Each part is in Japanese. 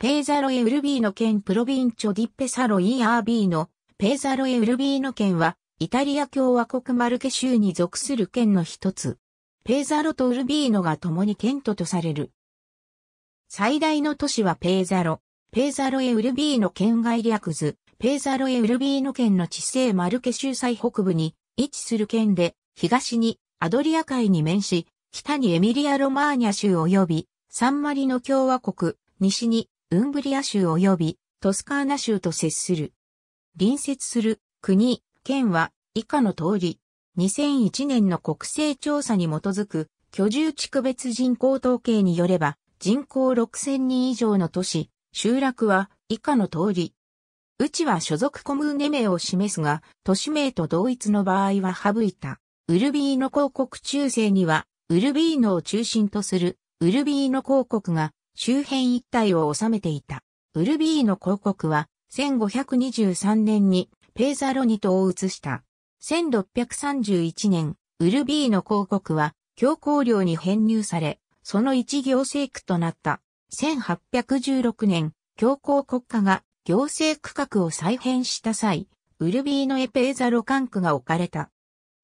ペーザロエ・ウルビーノ県プロビンチョ・ディッペ・サロ・イー・アービーノ、ペーザロエ・ウルビーノ県は、イタリア共和国マルケ州に属する県の一つ。ペーザロとウルビーノが共に県都とされる。最大の都市はペーザロ。ペーザロエ・ウルビーノ県外略図。ペーザロエ・ウルビーノ県の地勢マルケ州最北部に位置する県で、東にアドリア海に面し、北にエミリア・ロマーニャ州及び、サンマリノ共和国、西にウンブリア州及びトスカーナ州と接する。隣接する国、県は以下の通り、2001年の国勢調査に基づく居住地区別人口統計によれば人口6000人以上の都市、集落は以下の通り。うちは所属コムーネ名を示すが、都市名と同一の場合は省いた。ウルビーノ広告中世には、ウルビーノを中心とするウルビーノ広告が周辺一帯を治めていた。ウルビーの広告は1523年にペーザロニ島を移した。1631年、ウルビーの広告は教皇領に編入され、その一行政区となった。1816年、教皇国家が行政区画を再編した際、ウルビーのエペーザロ管区が置かれた。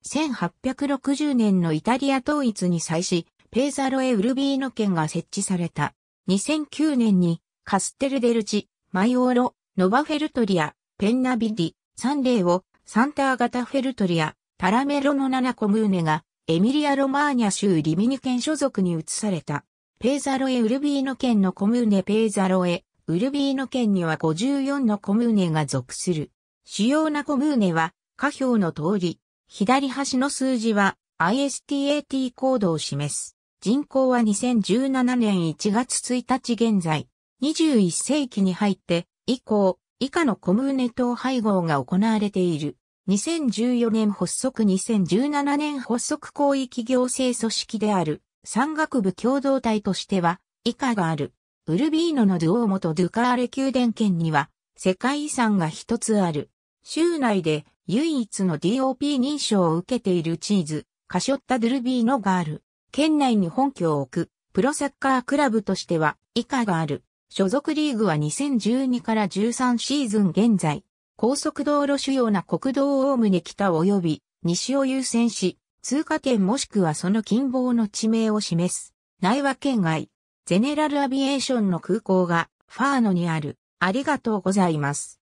1860年のイタリア統一に際し、ペーザロエ・ウルビーノ県が設置された。2009年にカステルデルチ、マイオーロ、ノバフェルトリア、ペンナビディ、サンレーをサンター型フェルトリア、タラメロの7コムーネがエミリア・ロマーニャ州リミニ県所属に移された。ペーザロエ・ウルビーノ県のコムーネペーザロエ、ウルビーノ県には54のコムーネが属する。主要なコムーネは、下表の通り、左端の数字は ISTAT コードを示す。人口は2017年1月1日現在、21世紀に入って以降、以下のコムーネ党配合が行われている。2014年発足2017年発足広域行政組織である山岳部共同体としては以下がある。ウルビーノのドゥオーモとドゥカーレ宮殿圏には世界遺産が一つある。州内で唯一の DOP 認証を受けているチーズ、カショッタ・ドゥルビーノがある。県内に本拠を置く、プロサッカークラブとしては、以下がある。所属リーグは2012から13シーズン現在、高速道路主要な国道をおおむね北及び西を優先し、通過点もしくはその近傍の地名を示す。内和県外、ゼネラルアビエーションの空港が、ファーノにある。ありがとうございます。